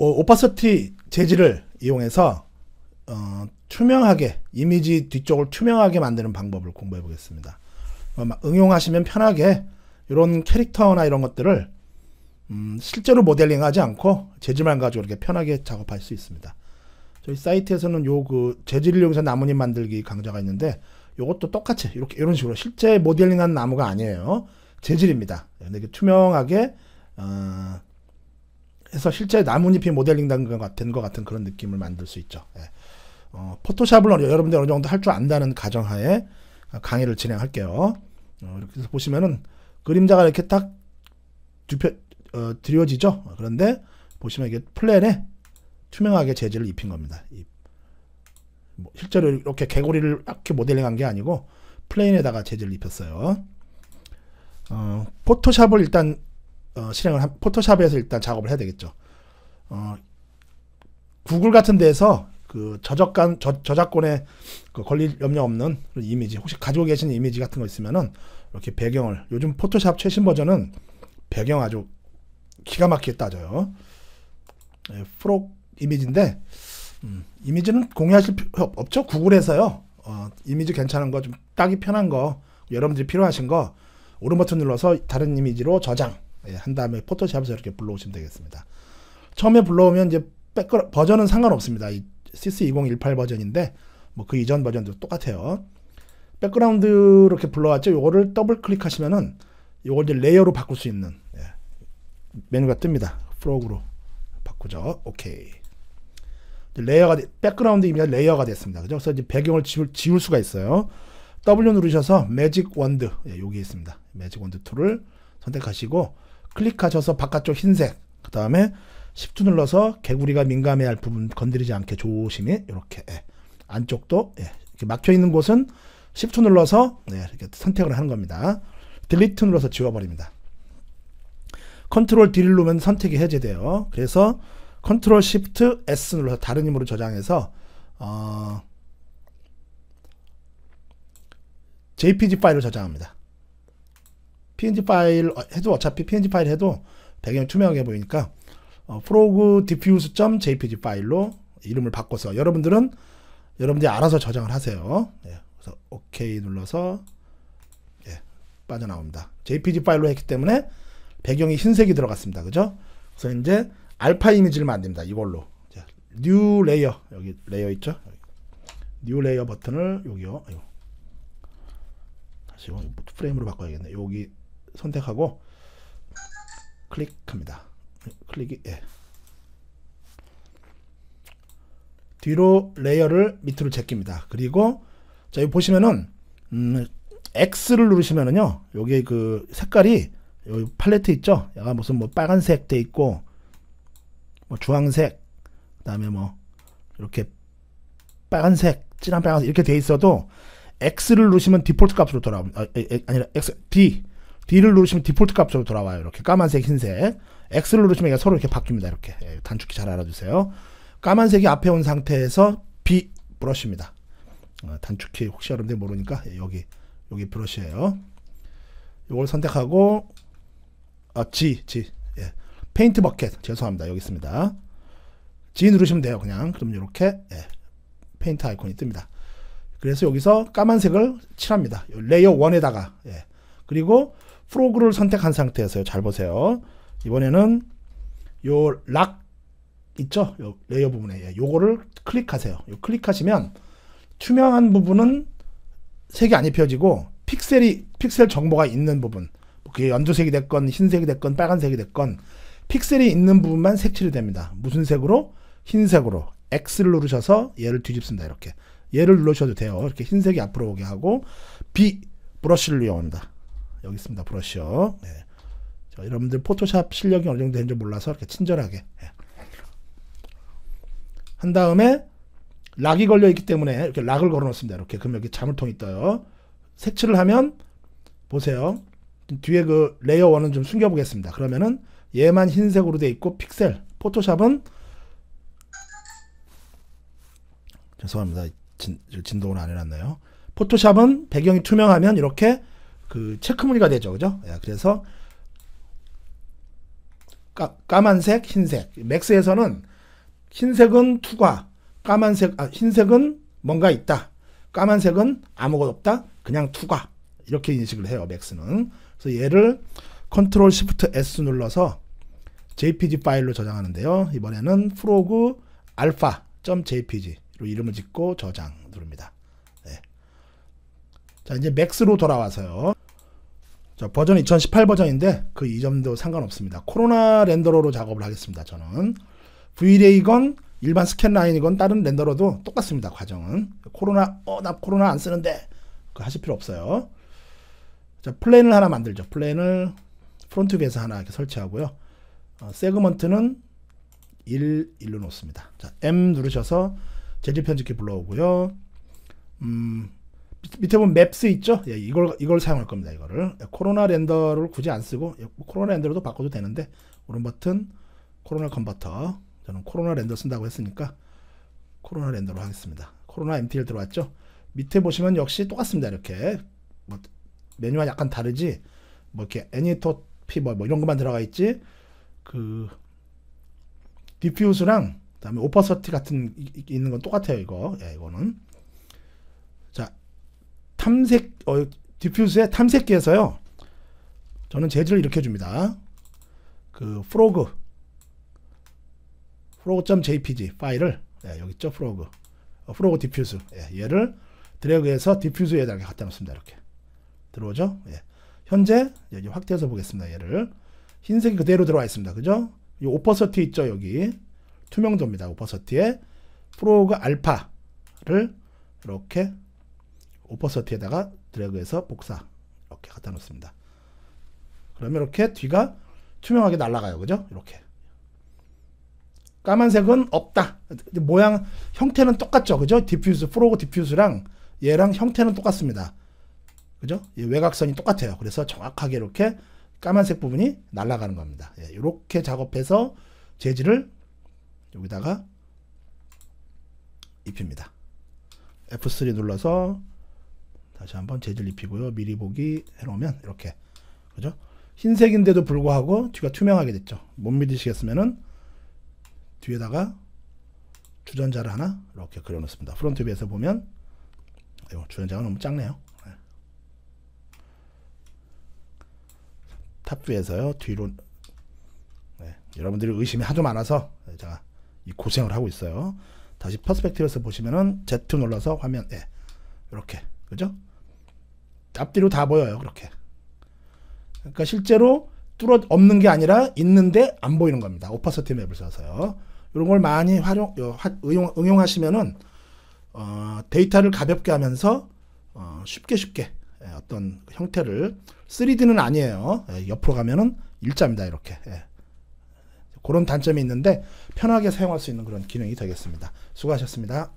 어, 오퍼스티 재질을 이용해서 어, 투명하게 이미지 뒤쪽을 투명하게 만드는 방법을 공부해 보겠습니다. 어, 응용하시면 편하게 이런 캐릭터나 이런 것들을 음, 실제로 모델링하지 않고 재질만 가지고 이렇게 편하게 작업할 수 있습니다. 저희 사이트에서는 요그 재질을 이용해서 나뭇잎 만들기 강좌가 있는데 이것도 똑같이 이렇게 이런 식으로 실제 모델링한 나무가 아니에요. 재질입니다. 근데 투명하게 어, 해서 실제 나뭇잎이 모델링 된 것 같은, 그런 느낌을 만들 수 있죠. 예. 어, 포토샵을 여러분들이 어느 정도 할 줄 안다는 가정하에 강의를 진행할게요. 어, 이렇게 해서 보시면은 그림자가 이렇게 딱 두표, 어, 드려지죠. 그런데 보시면 이게 플랜에 투명하게 재질을 입힌 겁니다. 이, 뭐 실제로 이렇게 개구리를 이렇게 모델링한 게 아니고 플레인에다가 재질을 입혔어요. 어, 포토샵을 일단 어, 실행을 한, 포토샵에서 일단 작업을 해야 되겠죠. 어, 구글 같은 데서 그 저작권 저, 저작권에 그 걸릴 염려 없는 이미지 혹시 가지고 계신 이미지 같은 거 있으면은 이렇게 배경을 요즘 포토샵 최신 버전은 배경 아주 기가 막히게 따져요. 예, 프로 이미지인데 음, 이미지는 공유하실 필요 없죠. 구글에서요. 어, 이미지 괜찮은 거좀 따기 편한 거 여러분들이 필요하신 거 오른 버튼 눌러서 다른 이미지로 저장 예, 한 다음에 포토샵에서 이렇게 불러오시면 되겠습니다. 처음에 불러오면 이제 백그라, 버전은 상관없습니다. 이 시스 2018 버전인데 뭐 그 이전 버전도 똑같아요. 백그라운드 이렇게 불러왔죠. 요거를 더블 클릭하시면은 요걸 이제 레이어로 바꿀 수 있는 예, 메뉴가 뜹니다. 프로그로 바꾸죠. 오케이. 레이어가 백그라운드 이미가 레이어가 됐습니다. 그죠? 그래서 이제 배경을 지울, 지울 수가 있어요. W 누르셔서 매직 원드 예, 여기 있습니다. 매직 원드 툴을 선택하시고 클릭하셔서 바깥쪽 흰색 그 다음에 십트 눌러서 개구리가 민감해할 부분 건드리지 않게 조심히 이렇게 예. 안쪽도 예. 이렇게 막혀 있는 곳은 십트 눌러서 예. 이렇게 선택을 하는 겁니다. 딜리트 눌러서 지워버립니다. 컨트롤 D를 누르면 선택이 해제돼요. 그래서 컨트롤 시프트 S 눌러서 다른 힘으로 저장해서 어 JPG 파일을 저장합니다. PNG 파일 해도 어차피 PNG 파일 해도 배경이 투명하게 보이니까 어, 프로그 diffuse.jpg 파일로 이름을 바꿔서 여러분들은 여러분들이 알아서 저장을 하세요. 예, 그래서 OK 눌러서 예, 빠져나옵니다. JPG 파일로 했기 때문에 배경이 흰색이 들어갔습니다. 그죠? 그래서 이제 알파 이미지를 만듭니다. 이걸로 자, New Layer 여기 레이어 있죠? New Layer 버튼을 여기요. 아이고. 다시 프레임으로 바꿔야겠네. 여기 선택하고 클릭합니다. 클릭이 예. 뒤로 레이어를 밑으로 제낍니다. 그리고 자 여기 보시면은 음, X를 누르시면은요 여기 그 색깔이 여기 팔레트 있죠? 약간 무슨 뭐 빨간색 돼 있고 뭐 주황색 그다음에 뭐 이렇게 빨간색 진한 빨간색 이렇게 돼 있어도 X를 누르시면 디폴트 값으로 돌아옵니다. 아, 아니라 X D D를 누르시면 디폴트 값으로 돌아와요. 이렇게 까만색, 흰색. X를 누르시면 서로 이렇게 바뀝니다. 이렇게. 예, 단축키 잘 알아두세요. 까만색이 앞에 온 상태에서 B 브러쉬입니다. 어, 단축키 혹시 여러분들 모르니까 예, 여기 여기 브러쉬예요. 이걸 선택하고 아, G, G. 예. 페인트 버켓. 죄송합니다. 여기 있습니다. G 누르시면 돼요. 그냥. 그럼 이렇게 예. 페인트 아이콘이 뜹니다. 그래서 여기서 까만색을 칠합니다. 레이어 1에다가. 예. 그리고 프로그를 선택한 상태에서요. 잘 보세요. 이번에는 요 락 있죠? 요 레이어 부분에 예, 요거를 클릭하세요. 요 클릭하시면 투명한 부분은 색이 안 입혀지고 픽셀이 픽셀 정보가 있는 부분 뭐 그게 연두색이 됐건 흰색이 됐건 빨간색이 됐건 픽셀이 있는 부분만 색칠이 됩니다. 무슨 색으로? 흰색으로 X를 누르셔서 얘를 뒤집습니다. 이렇게 얘를 누르셔도 돼요. 이렇게 흰색이 앞으로 오게 하고 B 브러쉬를 이용합니다. 여기 있습니다. 브러쉬요. 네. 자, 여러분들 포토샵 실력이 어느 정도 되는지 몰라서 이렇게 친절하게. 네. 한 다음에 락이 걸려 있기 때문에 이렇게 락을 걸어 놓습니다. 이렇게. 그럼 여기 자물통이 떠요. 색칠을 하면 보세요. 뒤에 그 레이어 1은 좀 숨겨 보겠습니다. 그러면은 얘만 흰색으로 돼 있고 픽셀 포토샵은 죄송합니다. 진, 진동을 안 해놨네요. 포토샵은 배경이 투명하면 이렇게 그 체크무늬가 되죠. 그죠? 예, 그래서 까, 까만색, 흰색. 맥스에서는 흰색은 투과, 까만색, 아, 흰색은 뭔가 있다. 까만색은 아무것도 없다. 그냥 투과. 이렇게 인식을 해요. 맥스는. 그래서 얘를 컨트롤 시프트 S 눌러서 JPG 파일로 저장하는데요. 이번에는 프로그 알파.jpg로 이름을 짓고 저장 누릅니다. 네. 자, 이제 맥스로 돌아와서요. 자, 버전 2018 버전인데 그 이점도 상관없습니다. 코로나 렌더러로 작업을 하겠습니다. 저는 VLA건 y 일반 스캔 라인이건 다른 렌더러도 똑같습니다. 과정은 코로나 어 나 코로나 안 쓰는데 그 하실 필요 없어요. 자, 플랜을 하나 만들죠. 플랜을 프론트 뷰에서 하나 이렇게 설치하고요. 어, 세그먼트는 1, 1로 놓습니다. 자, M 누르셔서 재질 편집기 불러오고요. 음, 밑에 보면 맵스 있죠? 예, 이걸 이걸 사용할 겁니다. 이거를 예, 코로나 렌더를 굳이 안 쓰고 예, 코로나 렌더로도 바꿔도 되는데 오른 버튼 코로나 컨버터 저는 코로나 렌더 쓴다고 했으니까 코로나 렌더로 하겠습니다. 코로나 MTL 들어왔죠? 밑에 보시면 역시 똑같습니다. 이렇게 뭐 메뉴와 약간 다르지 뭐 이렇게 애니토 피버 뭐, 뭐 이런 것만 들어가 있지 그 디퓨즈랑 그다음에 오퍼서티 같은 있는 건 똑같아요. 이거 예, 이거는 탐색 어, 디퓨스의 탐색기에서요. 저는 재질을 이렇게 줍니다. 그 프로그 프로그.jpg 파일을 네, 여기 있죠 프로그 어, 프로그 디퓨스 예, 얘를 드래그해서 디퓨스에다 이렇게 갖다 놓습니다 이렇게 들어오죠 예. 현재 여기 확대해서 보겠습니다 얘를 흰색이 그대로 들어와 있습니다 그죠 이 오퍼서티 있죠 여기 투명도입니다 오퍼서티에 프로그 알파를 이렇게 오퍼서티에다가 드래그해서 복사 이렇게 갖다 놓습니다. 그러면 이렇게 뒤가 투명하게 날아가요. 그죠? 이렇게. 까만색은 없다. 모양, 형태는 똑같죠. 그죠? 디퓨즈, 프로그 디퓨즈랑 얘랑 형태는 똑같습니다. 그죠? 외곽선이 똑같아요. 그래서 정확하게 이렇게 까만색 부분이 날아가는 겁니다. 예, 이렇게 작업해서 재질을 여기다가 입힙니다. F3 눌러서 다시 한번 재질 입히고요. 미리 보기 해놓으면 이렇게 그죠? 흰색인데도 불구하고 뒤가 투명하게 됐죠. 못 믿으시겠으면은 뒤에다가 주전자를 하나 이렇게 그려놓습니다. 프론트 뷰에서 보면 아이고, 주전자가 너무 작네요. 네. 탑뷰에서요 뒤로 네. 여러분들이 의심이 아주 많아서 네, 제가 이 고생을 하고 있어요. 다시 퍼스펙티브에서 보시면은 Z 눌러서 화면 예. 이렇게 그죠? 앞뒤로 다 보여요 그렇게 그러니까 실제로 뚫어 없는 게 아니라 있는데 안 보이는 겁니다 오퍼서티 맵을 써서요 이런 걸 많이 활용 어, 응용, 하시면은 어, 데이터를 가볍게 하면서 어, 쉽게 쉽게 예, 어떤 형태를 3D는 아니에요 예, 옆으로 가면은 일자입니다 이렇게 예. 그런 단점이 있는데 편하게 사용할 수 있는 그런 기능이 되겠습니다 수고하셨습니다